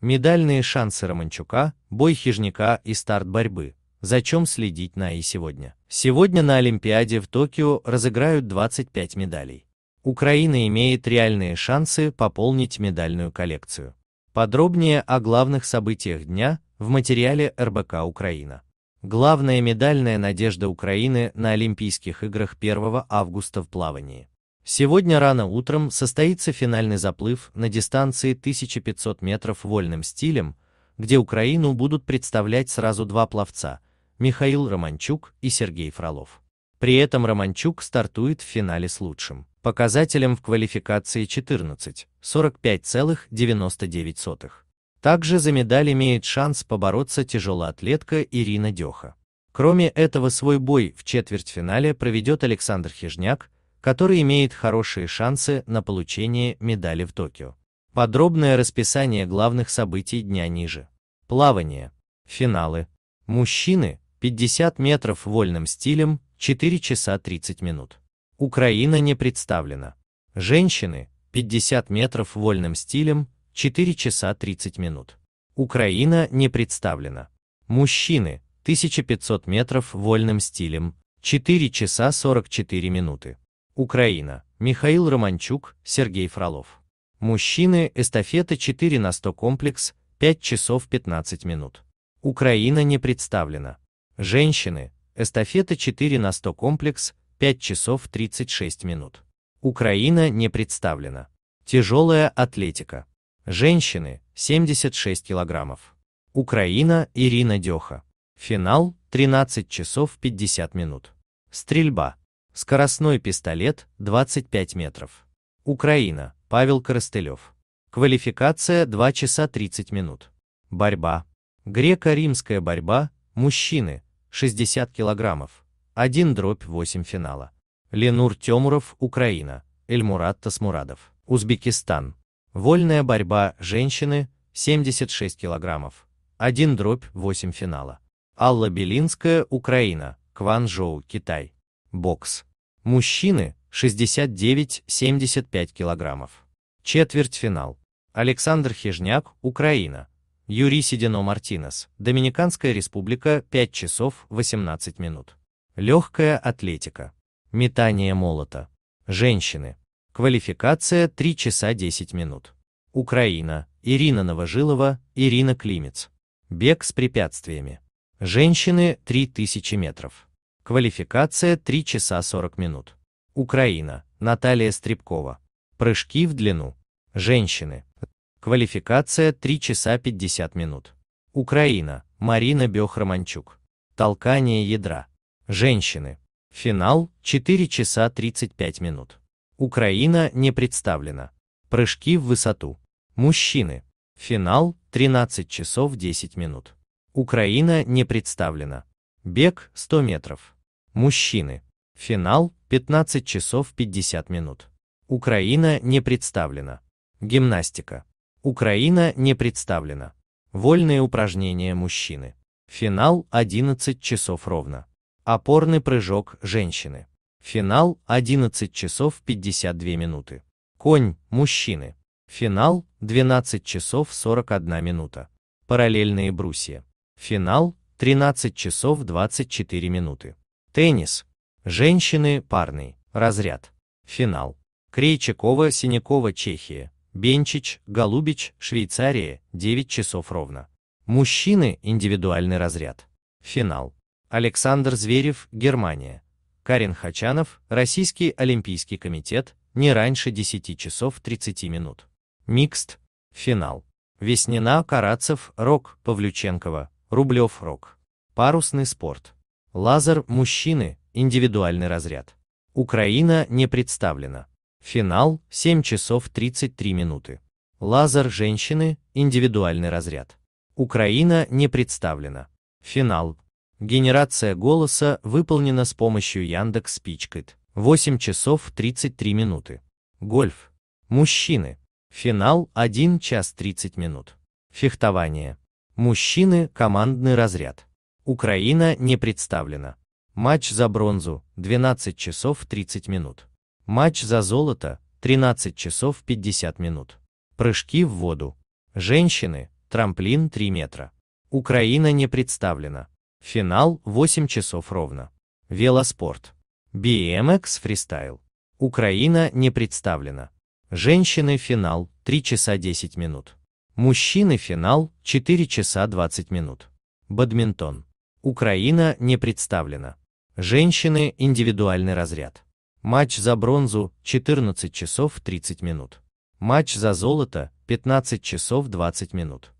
Медальные шансы Романчука, бой Хижняка и старт борьбы. Зачем следить на и сегодня? Сегодня на Олимпиаде в Токио разыграют 25 медалей. Украина имеет реальные шансы пополнить медальную коллекцию. Подробнее о главных событиях дня в материале РБК Украина. Главная медальная надежда Украины на Олимпийских играх 1 августа в плавании. Сегодня рано утром состоится финальный заплыв на дистанции 1500 метров вольным стилем, где Украину будут представлять сразу два пловца – Михаил Романчук и Сергей Фролов. При этом Романчук стартует в финале с лучшим показателем в квалификации 14 – 45,99. Также за медаль имеет шанс побороться тяжелоатлетка Ирина Деха. Кроме этого свой бой в четвертьфинале проведет Александр Хижняк – который имеет хорошие шансы на получение медали в Токио. Подробное расписание главных событий дня ниже. Плавание. Финалы. Мужчины. 50 метров вольным стилем. 4 часа 30 минут. Украина не представлена. Женщины. 50 метров вольным стилем. 4 часа 30 минут. Украина не представлена. Мужчины. 1500 метров вольным стилем. 4 часа 44 минуты. Украина. Михаил Романчук, Сергей Фролов. Мужчины, эстафета 4 на 100 комплекс, 5 часов 15 минут. Украина не представлена. Женщины, эстафета 4 на 100 комплекс, 5 часов 36 минут. Украина не представлена. Тяжелая атлетика. Женщины, 76 килограммов. Украина, Ирина Деха. Финал, 13 часов 50 минут. Стрельба. Скоростной пистолет 25 метров. Украина. Павел Коростылев. Квалификация 2 часа 30 минут. Борьба. Греко-римская борьба, мужчины, 60 килограммов. 1 дробь 8 финала. Ленур Темуров, Украина. Эльмурат Тасмурадов. Узбекистан. Вольная борьба, женщины, 76 килограммов. 1 дробь 8 финала. Алла Белинская, Украина. Кван Кванчжоу, Китай. Бокс. Мужчины 69-75 кг. Четвертьфинал. Александр Хижняк, Украина. Юрий Сидино Мартинес, Доминиканская республика, 5 часов 18 минут. Легкая атлетика. Метание молота. Женщины. Квалификация 3 часа 10 минут. Украина. Ирина Новожилова, Ирина Климец. Бег с препятствиями. Женщины 3000 метров. Квалификация 3 часа 40 минут. Украина. Наталья Стрибкова. Прыжки в длину. Женщины. Квалификация 3 часа 50 минут. Украина. Марина Бехроманчук. Толкание ядра. Женщины. Финал 4 часа 35 минут. Украина не представлена. Прыжки в высоту. Мужчины. Финал 13 часов 10 минут. Украина не представлена. Бег 100 метров. Мужчины. Финал 15 часов 50 минут. Украина не представлена. Гимнастика. Украина не представлена. Вольные упражнения мужчины. Финал 11 часов ровно. Опорный прыжок женщины. Финал 11 часов 52 минуты. Конь мужчины. Финал 12 часов 41 минута. Параллельные брусья. Финал 13 часов 24 минуты. Теннис. Женщины, парный, разряд. Финал. Крейчакова, Синякова, Чехия. Бенчич, Голубич, Швейцария, 9 часов ровно. Мужчины, индивидуальный разряд. Финал. Александр Зверев, Германия. Карин Хачанов, Российский Олимпийский комитет, не раньше 10 часов 30 минут. Микст. Финал. Веснина, Карацев, Рок, Павлюченкова, Рублев, Рок. Парусный спорт. Лазер мужчины, индивидуальный разряд. Украина не представлена. Финал 7 часов 33 минуты. Лазер женщины, индивидуальный разряд. Украина не представлена. Финал. Генерация голоса выполнена с помощью Яндекс Спичкит. 8 часов 33 минуты. Гольф. Мужчины. Финал 1 час 30 минут. Фехтование. Мужчины командный разряд. Украина не представлена. Матч за бронзу – 12 часов 30 минут. Матч за золото – 13 часов 50 минут. Прыжки в воду. Женщины, трамплин 3 метра. Украина не представлена. Финал 8 часов ровно. Велоспорт. BMX фристайл. Украина не представлена. Женщины финал 3 часа 10 минут. Мужчины финал 4 часа 20 минут. Бадминтон. Украина не представлена. Женщины – индивидуальный разряд. Матч за бронзу – 14 часов 30 минут. Матч за золото – 15 часов 20 минут.